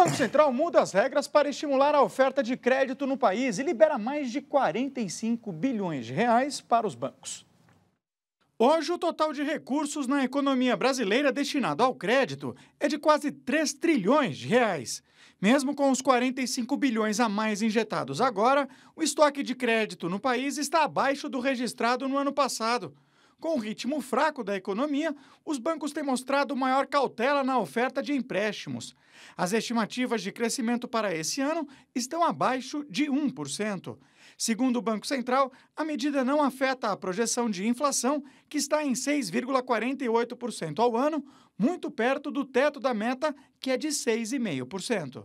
Banco Central muda as regras para estimular a oferta de crédito no país e libera mais de 45 bilhões de reais para os bancos. Hoje, o total de recursos na economia brasileira destinado ao crédito é de quase 3 trilhões de reais. Mesmo com os 45 bilhões a mais injetados agora, o estoque de crédito no país está abaixo do registrado no ano passado. Com o ritmo fraco da economia, os bancos têm mostrado maior cautela na oferta de empréstimos. As estimativas de crescimento para esse ano estão abaixo de 1%. Segundo o Banco Central, a medida não afeta a projeção de inflação, que está em 6,48% ao ano, muito perto do teto da meta, que é de 6,5%.